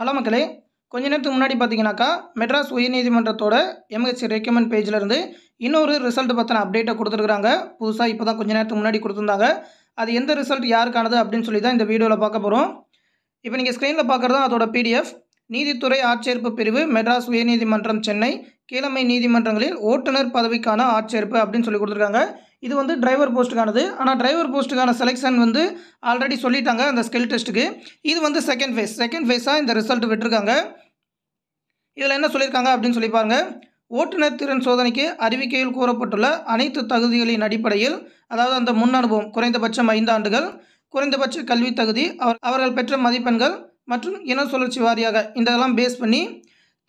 hello மக்களே கொஞ்ச நேரத்துக்கு முன்னாடி பார்த்தீங்கனாக்கா மெட்ராஸ் உயர்நீதிமன்றத்தோட எம்ஹெச் ரெக்கமெண்ட் பேஜிலேருந்து இன்னொரு ரிசல்ட் பற்றின அப்டேட்டை கொடுத்துருக்குறாங்க புதுசாக இப்போ தான் கொஞ்ச நேரத்துக்கு முன்னாடி கொடுத்துருந்தாங்க அது எந்த ரிசல்ட் யாருக்கானது அப்படின்னு சொல்லி தான் இந்த வீடியோவில் பார்க்க போகிறோம் இப்போ நீங்கள் ஸ்க்ரீனில் பார்க்குறதா அதோட பிடிஎஃப் நீதித்துறை ஆட்சேர்ப்பு பிரிவு மெட்ராஸ் உயர்நீதிமன்றம் சென்னை கீழமை நீதிமன்றங்களில் ஓட்டுநர் பதவிக்கான ஆட்சேர்ப்பு அப்படின்னு சொல்லி கொடுத்துருக்காங்க இது வந்து டிரைவர் போஸ்ட்டுக்கானது ஆனால் டிரைவர் போஸ்ட்டுக்கான செலெக்ஷன் வந்து ஆல்ரெடி சொல்லிட்டாங்க அந்த ஸ்கில் டெஸ்ட்டுக்கு இது வந்து செகண்ட் ஃபேஸ் செகண்ட் ஃபேஸாக இந்த ரிசல்ட் விட்டுருக்காங்க இதில் என்ன சொல்லியிருக்காங்க அப்படின்னு சொல்லி பாருங்கள் ஓட்டுநர் திறன் சோதனைக்கு அறிவிக்கையில் கூறப்பட்டுள்ள அனைத்து தகுதிகளின் அடிப்படையில் அதாவது அந்த முன் அனுபவம் குறைந்தபட்சம் ஐந்து ஆண்டுகள் குறைந்தபட்ச கல்வி தகுதி அவர் அவர்கள் பெற்ற மதிப்பெண்கள் மற்றும் இன சுழற்சி வாரியாக இதெல்லாம் பேஸ் பண்ணி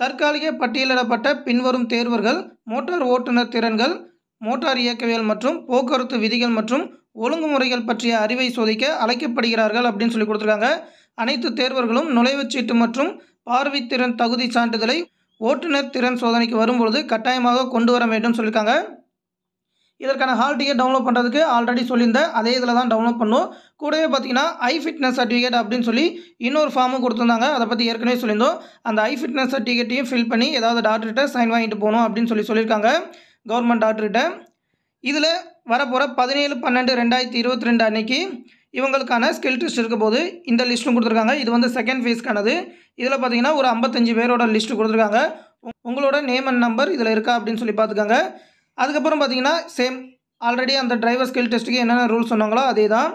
தற்காலிக பட்டியலிடப்பட்ட பின்வரும் தேர்வர்கள் மோட்டார் ஓட்டுநர் திறன்கள் மோட்டார் இயக்கவியல் மற்றும் போக்குவரத்து விதிகள் மற்றும் ஒழுங்குமுறைகள் பற்றிய அறிவை சோதிக்க அழைக்கப்படுகிறார்கள் அப்படின்னு சொல்லி கொடுத்துருக்காங்க அனைத்து தேர்வர்களும் நுழைவுச்சீட்டு மற்றும் பார்வைத்திறன் தகுதி சான்றிதழை ஓட்டுநர் திறன் சோதனைக்கு வரும்பொழுது கட்டாயமாக கொண்டு வர வேண்டும் சொல்லியிருக்காங்க இதற்கான ஹால் டிக்கெட் டவுன்லோட் பண்ணுறதுக்கு ஆல்ரெடி சொல்லியிருந்தேன் அதே இதில் தான் டவுன்லோட் பண்ணும் கூடவே பார்த்தீங்கன்னா ஐ ஃபிட்னஸ் சர்டிஃபிகேட் அப்படின்னு சொல்லி இன்னொரு ஃபார்மும் கொடுத்துருந்தாங்க அதை பற்றி ஏற்கனவே சொல்லியிருந்தோம் அந்த ஐ ஃபிட்னஸ் சர்டிஃபிகேட்டையும் ஃபில் பண்ணி ஏதாவது டாக்டர்கிட்ட சைன் வாங்கிட்டு போகணும் அப்படின்னு சொல்லி சொல்லியிருக்காங்க கவர்மெண்ட் டாக்டர்கிட்ட இதில் வரப்போகிற பதினேழு பன்னெண்டு ரெண்டாயிரத்தி இருபத்தி ரெண்டு அன்னைக்கு இவங்களுக்கான ஸ்கில் டெஸ்ட் இருக்க போது இந்த லிஸ்ட்டும் கொடுத்துருக்காங்க இது வந்து செகண்ட் ஃபேஸ்க்கானது இதில் பார்த்தீங்கன்னா ஒரு ஐம்பத்தஞ்சு பேரோட லிஸ்ட்டு கொடுத்துருக்காங்க உங்களோட நேம் அண்ட் நம்பர் இதில் இருக்கா அப்படின்னு சொல்லி பார்த்துக்காங்க அதுக்கப்புறம் பார்த்தீங்கன்னா சேம் ஆல்ரெடி அந்த டிரைவர் ஸ்கில் டெஸ்ட்டுக்கு என்னென்ன ரூல் சொன்னாங்களோ அதே தான்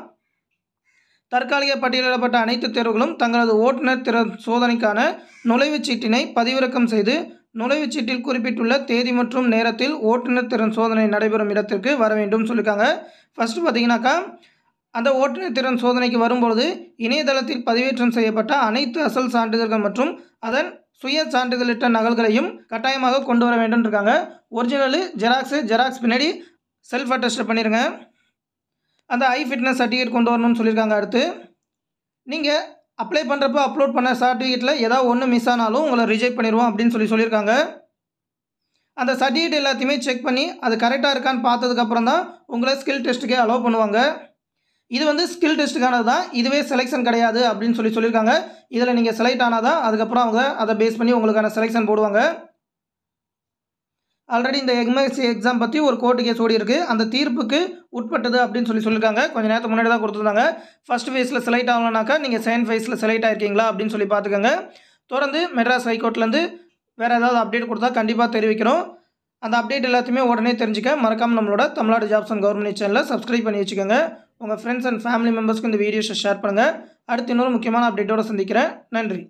தற்காலிக பட்டியலிடப்பட்ட அனைத்து தேர்வுகளும் தங்களது ஓட்டுநர் திறன் சோதனைக்கான நுழைவுச் சீட்டினை பதிவிறக்கம் செய்து நுழைவுச் சீட்டில் குறிப்பிட்டுள்ள தேதி மற்றும் நேரத்தில் ஓட்டுநர் திறன் சோதனை நடைபெறும் இடத்திற்கு வர வேண்டும் சொல்லியிருக்காங்க ஃபஸ்ட்டு பார்த்தீங்கன்னாக்கா அந்த ஓட்டுநர் திறன் சோதனைக்கு வரும்பொழுது இணையதளத்தில் பதிவேற்றம் செய்யப்பட்ட அனைத்து அசல் சான்றிதழ்கள் மற்றும் அதன் சுய சான்றிதழிட்ட நகல்களையும் கட்டாயமாக கொண்டு வர வேண்டும் இருக்காங்க ஒரிஜினலு ஜெராக்ஸு ஜெராக்ஸ் பின்னாடி செல்ஃப் அட்டஸ்ட் பண்ணிடுங்க அந்த ஐ ஃபிட்னஸ் சர்டிஃபிகேட் கொண்டு வரணும்னு சொல்லியிருக்காங்க அடுத்து நீங்கள் அப்ளை பண்ணுறப்ப அப்லோட் பண்ண சர்டிஃபிகேட்டில் ஏதாவது ஒன்று மிஸ் ஆனாலும் உங்களை ரிஜெக்ட் பண்ணிடுவோம் அப்படின்னு சொல்லி சொல்லியிருக்காங்க அந்த சர்டிஃபிகேட் எல்லாத்தையுமே செக் பண்ணி அது கரெக்டாக இருக்கான்னு பார்த்ததுக்கப்புறம் தான் உங்களை ஸ்கில் டெஸ்ட்டுக்கே அலோவ் பண்ணுவாங்க இது வந்து ஸ்கில் டெஸ்ட்டுக்கானது தான் இதுவே செலெக்ஷன் கிடையாது அப்படின்னு சொல்லி சொல்லியிருக்காங்க இதில் நீங்கள் செலக்ட் ஆனால் தான் அதுக்கப்புறம் அவங்க அதை பேஸ் பண்ணி உங்களுக்கான செலெக்ஷன் போடுவாங்க ஆல்ரெடி இந்த எம்எஸ்சி எக்ஸாம் பற்றி ஒரு கோர்ட்டு கேஸ் ஓடி இருக்குது அந்த தீர்ப்புக்கு உட்பட்டது அப்படின்னு சொல்லி சொல்லியிருக்காங்க கொஞ்சம் நேரத்துக்கு முன்னாடி தான் கொடுத்துருந்தாங்க ஃபஸ்ட் ஃபேஸில் செலக்ட் ஆகலனாக்கா நீங்கள் செகண்ட் ஃபேஸில் செலக்ட் ஆகிருக்கீங்களா அப்படின்னு சொல்லி பார்த்துக்கோங்க தொடர்ந்து மெட்ராஸ் ஹைகோர்ட்லேருந்து வேறு ஏதாவது அப்டேட் கொடுத்தா கண்டிப்பாக தெரிவிக்கிறோம் அந்த அப்டேட் எல்லாத்தையுமே உடனே தெரிஞ்சுக்க மறக்காமல் நம்மளோட தமிழ்நாடு ஜாப்ஸ் அண்ட் கவர்மெண்ட் சேனலில் சப்ஸ்கிரைப் பண்ணி வச்சுக்கோங்க உங்கள் ஃப்ரெண்ட்ஸ் அண்ட் ஃபேமிலி மெம்பர்ஸ்க்கு இந்த வீடியோஸை ஷேர் பண்ணுங்கள் அடுத்து இன்னொரு முக்கியமான அப்டேட்டோடு சந்திக்கிறேன் நன்றி